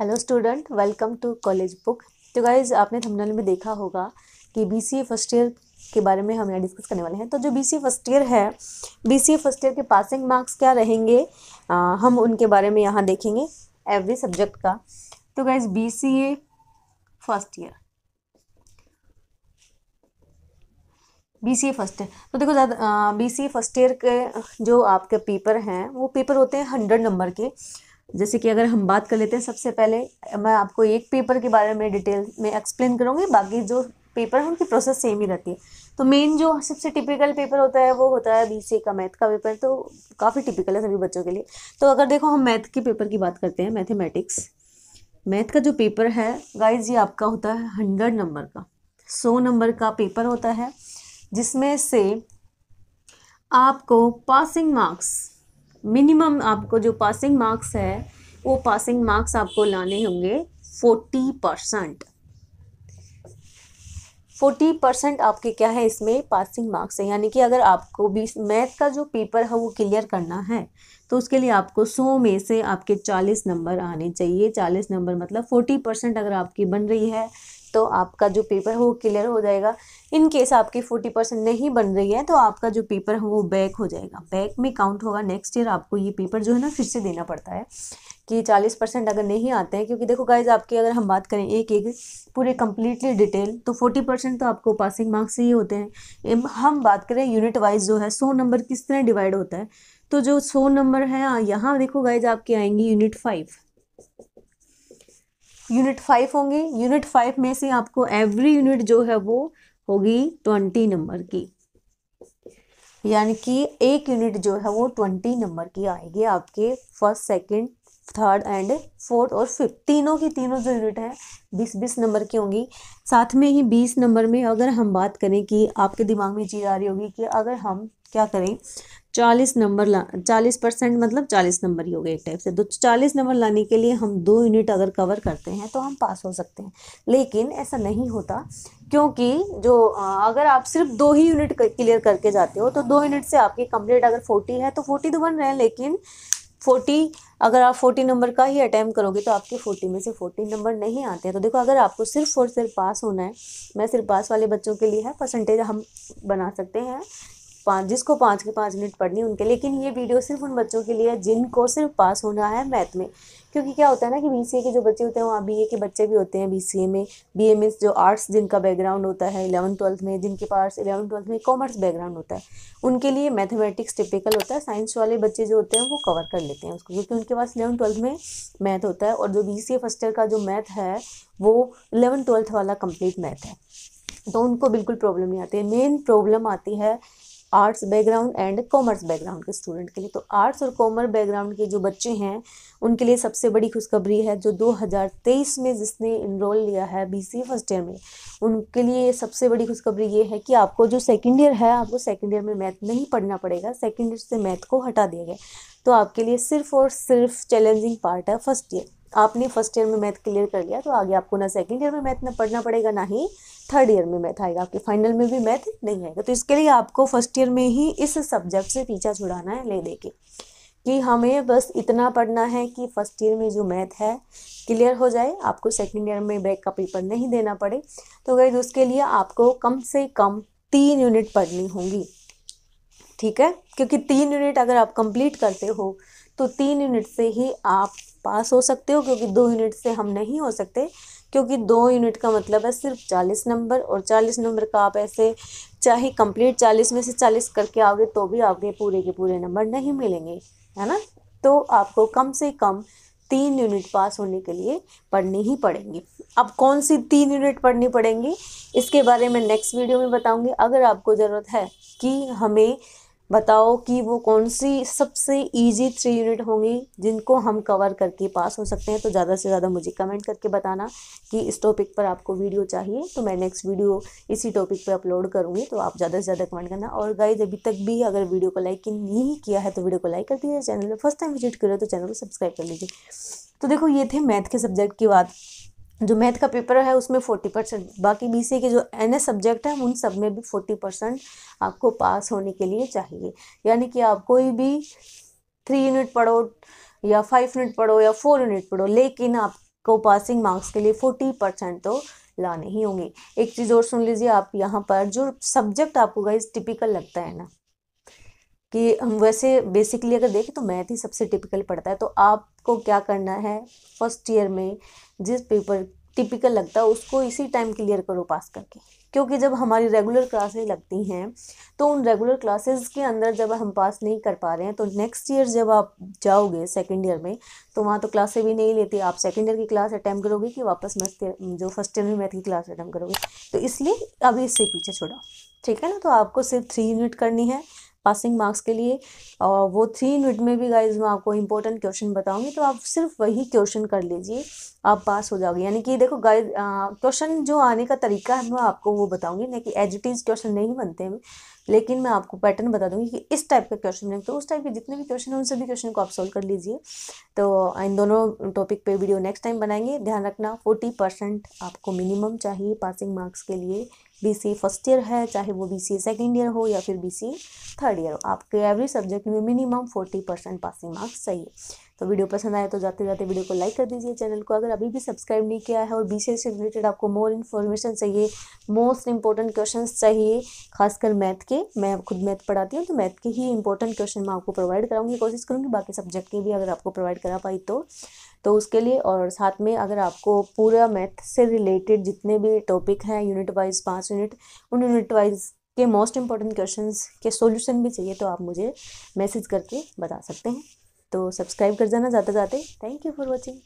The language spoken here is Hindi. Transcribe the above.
hello student welcome to college book तो गाइज आपने थंबनेल में देखा होगा कि B C A first year के बारे में हम यहाँ डिस्कस करने वाले हैं तो जो B C A first year है B C A first year के पासिंग मार्क्स क्या रहेंगे आ, हम उनके बारे में यहाँ देखेंगे एवरी सब्जेक्ट का तो guys B C A first year B C A first year तो देखो ज़्यादा B C A first year के जो आपके पेपर हैं वो पेपर होते हैं हंड्रेड नंबर के जैसे कि अगर हम बात कर लेते हैं सबसे पहले मैं आपको एक पेपर के बारे में डिटेल में एक्सप्लेन करूँगी बाकी जो पेपर है उनकी प्रोसेस सेम ही रहती है तो मेन जो सबसे टिपिकल पेपर होता है वो होता है बी सी का मैथ का पेपर तो काफ़ी टिपिकल है सभी बच्चों के लिए तो अगर देखो हम मैथ के पेपर की बात करते हैं मैथमेटिक्स मैथ का जो पेपर है गाइज ये आपका होता है हंड्रेड नंबर का सौ नंबर का पेपर होता है जिसमें से आपको पासिंग मार्क्स मिनिमम आपको जो पासिंग मार्क्स है वो पासिंग मार्क्स आपको लाने होंगे फोर्टी परसेंट फोर्टी परसेंट आपके क्या है इसमें पासिंग मार्क्स है यानी कि अगर आपको बीस मैथ का जो पेपर है वो क्लियर करना है तो उसके लिए आपको सौ में से आपके चालीस नंबर आने चाहिए चालीस नंबर मतलब फोर्टी परसेंट अगर आपकी बन रही है तो आपका जो पेपर है वो क्लियर हो जाएगा इन केस आपकी फोर्टी परसेंट नहीं बन रही है तो आपका जो पेपर है वो बैक हो जाएगा बैक में काउंट होगा नेक्स्ट ईयर आपको ये पेपर जो है ना फिर से देना पड़ता है कि चालीस परसेंट अगर नहीं आते हैं क्योंकि देखो गाइज आपकी अगर हम बात करें एक एक पूरे कम्प्लीटली डिटेल तो फोर्टी परसेंट तो आपको पासिंग मार्क्स ही होते हैं हम बात करें यूनिट वाइज जो है सौ नंबर किस तरह डिवाइड होता है तो जो सौ नंबर है यहाँ देखो गाइज आपके आएंगे यूनिट फाइव यूनिट फाइव होंगे यूनिट फाइव में से आपको एवरी यूनिट जो है वो होगी ट्वेंटी नंबर की यानी कि एक यूनिट जो है वो ट्वेंटी नंबर की आएगी आपके first second third and fourth और फिफ्थ तीनों की तीनों जो यूनिट है बीस बीस नंबर की होंगी साथ में ही बीस नंबर में अगर हम बात करें कि आपके दिमाग में चीज़ आ रही होगी कि अगर हम क्या करें चालीस नंबर ला चालीस परसेंट मतलब चालीस नंबर ही हो गए एक टाइप से तो चालीस नंबर लाने के लिए हम दो यूनिट अगर कवर करते हैं तो हम पास हो सकते हैं लेकिन ऐसा नहीं होता क्योंकि जो अगर आप सिर्फ दो ही यूनिट क्लियर करके जाते हो तो दो यूनिट से आपकी कंप्लीट अगर फोर्टी है तो फोर्टी तो बन रहे हैं लेकिन फोर्टी अगर आप फोर्टी नंबर का ही अटैम्प्ट करोगे तो आपके फोर्टी में से फोर्टी नंबर नहीं आते हैं तो देखो अगर आपको सिर्फ और सिर्फ पास होना है मैं सिर्फ पास वाले बच्चों के लिए है परसेंटेज हम बना सकते हैं पाँच जिसको पाँच के पाँच मिनट पढ़नी उनके लेकिन ये वीडियो सिर्फ उन बच्चों के लिए है जिनको सिर्फ पास होना है मैथ में क्योंकि क्या होता है ना कि बी के जो बच्चे होते हैं वहाँ बी के बच्चे भी होते हैं बी में बी एम जो आर्ट्स जिनका बैकग्राउंड होता है इलेवन ट्वेल्थ में जिनके पास इलेवन ट्वेल्थ में कॉमर्स बैकग्राउंड होता है उनके लिए मैथमेटिक्स टिपिकल होता है साइंस वाले बच्चे जो होते हैं वो कवर कर लेते हैं उसको क्योंकि उनके पास इलेवन ट्वेल्थ में मैथ होता है और जो बी फर्स्ट ईयर का जो मैथ है वो इलेवन ट्वेल्थ वाला कंप्लीट मैथ है तो उनको बिल्कुल प्रॉब्लम नहीं आती है मेन प्रॉब्लम आती है arts background and commerce background के स्टूडेंट के लिए तो आर्ट्स और कॉमर्स बैकग्राउंड के जो बच्चे हैं उनके लिए सबसे बड़ी खुशखबरी है जो 2023 में जिसने इनरोल लिया है बीसी फर्स्ट ईयर में उनके लिए सबसे बड़ी खुशखबरी ये है कि आपको जो सेकेंड ईयर है आपको सेकेंड ईयर में मैथ नहीं पढ़ना पड़ेगा सेकेंड ईयर से मैथ को हटा दिया गया तो आपके लिए सिर्फ और सिर्फ चैलेंजिंग पार्ट है फर्स्ट ईयर आपने फर्स्ट ईयर में मैथ क्लियर कर लिया तो आगे आपको ना सेकेंड ईयर में मैथ ना पढ़ना पड़ेगा ना ही थर्ड ईयर में मैथ आएगा आपके फाइनल में भी मैथ नहीं आएगा तो इसके लिए आपको फर्स्ट ईयर में ही इस सब्जेक्ट से पीछा छुड़ाना है ले दे के कि हमें बस इतना पढ़ना है कि फर्स्ट ईयर में जो मैथ है क्लियर हो जाए आपको सेकेंड ईयर में बैक का पेपर नहीं देना पड़े तो गई उसके लिए आपको कम से कम तीन यूनिट पढ़नी होंगी ठीक है क्योंकि तीन यूनिट अगर आप कंप्लीट करते हो तो तीन यूनिट से ही आप पास हो सकते हो क्योंकि दो यूनिट से हम नहीं हो सकते क्योंकि दो यूनिट का मतलब है सिर्फ चालीस नंबर और चालीस नंबर का आप ऐसे चाहे कंप्लीट चालीस में से चालीस करके आओगे तो भी आपके पूरे के पूरे नंबर नहीं मिलेंगे है ना तो आपको कम से कम तीन यूनिट पास होने के लिए पढ़नी ही पड़ेंगी अब कौन सी तीन यूनिट पढ़नी पड़ेंगी इसके बारे में नेक्स्ट वीडियो में बताऊंगी अगर आपको ज़रूरत है कि हमें बताओ कि वो कौन सी सबसे इजी थ्री यूनिट होंगी जिनको हम कवर करके पास हो सकते हैं तो ज़्यादा से ज़्यादा मुझे कमेंट करके बताना कि इस टॉपिक पर आपको वीडियो चाहिए तो मैं नेक्स्ट वीडियो इसी टॉपिक पर अपलोड करूँगी तो आप ज़्यादा से ज़्यादा कमेंट करना और गाइज अभी तक भी अगर वीडियो को लाइक नहीं किया है तो वीडियो को लाइक कर दीजिए चैनल में फर्स्ट टाइम विजिट करो तो चैनल को सब्सक्राइब कर लीजिए तो देखो ये थे मैथ के सब्जेक्ट की बात जो मैथ का पेपर है उसमें फोर्टी परसेंट बाकी बी सी के जो एन एस सब्जेक्ट हैं उन सब में भी फोर्टी परसेंट आपको पास होने के लिए चाहिए यानी कि आप कोई भी थ्री यूनिट पढ़ो या फाइव यूनिट पढ़ो या फोर यूनिट पढ़ो लेकिन आपको पासिंग मार्क्स के लिए फोर्टी परसेंट तो लाने ही होंगे एक चीज़ और सुन लीजिए आप यहाँ पर जो सब्जेक्ट आपको गाइज टिपिकल लगता है ना कि हम वैसे बेसिकली अगर देखें तो मैथ ही सबसे टिपिकल पड़ता है तो आपको क्या करना है फर्स्ट ईयर में जिस पेपर टिपिकल लगता है उसको इसी टाइम क्लियर करो पास करके क्योंकि जब हमारी रेगुलर क्लासेस लगती हैं तो उन रेगुलर क्लासेस के अंदर जब हम पास नहीं कर पा रहे हैं तो नेक्स्ट ईयर जब आप जाओगे सेकेंड ईयर में तो वहाँ तो क्लासे भी नहीं लेती आप सेकेंड ईयर की क्लास अटैम्प करोगे कि वापस मस्त जो फर्स्ट ईयर में मैथ की क्लास अटैम्प करोगे तो इसलिए अभी इससे पीछे छोड़ो ठीक है ना तो आपको सिर्फ थ्री यूनिट करनी है पासिंग मार्क्स के लिए और वो थ्री यूनिट में भी गाइज मैं आपको इंपॉर्टेंट क्वेश्चन बताऊंगी तो आप सिर्फ वही क्वेश्चन कर लीजिए आप पास हो जाओगे यानी कि देखो गाइज क्वेश्चन जो आने का तरीका है मैं आपको वो बताऊंगी ना कि एजुटीज क्वेश्चन नहीं बनते हैं लेकिन मैं आपको पैटर्न बता दूंगी कि इस टाइप का क्वेश्चन है तो उस टाइप के जितने भी क्वेश्चन हैं उन सभी क्वेश्चन को आप सोल्व कर लीजिए तो इन दोनों टॉपिक पे वीडियो नेक्स्ट टाइम बनाएंगे ध्यान रखना फोर्टी परसेंट आपको मिनिमम चाहिए पासिंग मार्क्स के लिए बी सी फर्स्ट ईयर है चाहे वो बी सी सेकेंड ईयर हो या फिर बी सी थर्ड ईयर हो आपके एवरी सब्जेक्ट में minimum forty percent passing marks चाहिए तो वीडियो पसंद आए तो जाते जाते वीडियो को लाइक कर दीजिए चैनल को अगर अभी भी सब्सक्राइब नहीं किया है और बी से रिलेटेड आपको मोर इन्फॉर्मेशन चाहिए मोस्ट इंपॉर्टेंट क्वेश्चन चाहिए खासकर मैथ के मैं खुद मैथ पढ़ाती हूँ तो मैथ के ही इंपॉर्टेंट क्वेश्चन मैं आपको प्रोवाइड कराऊंगी कोशिश करूँगी बाकी सब्जेक्ट के भी अगर आपको प्रोवाइड करा पाई तो तो उसके लिए और साथ में अगर आपको पूरा मैथ से रिलेटेड जितने भी टॉपिक हैं यूनिट वाइज पाँच यूनिट उन यूनिट वाइज के मोस्ट इंपॉर्टेंट क्वेश्चंस के सॉल्यूशन भी चाहिए तो आप मुझे मैसेज करके बता सकते हैं तो सब्सक्राइब कर जाना जाते जाते थैंक यू फॉर वॉचिंग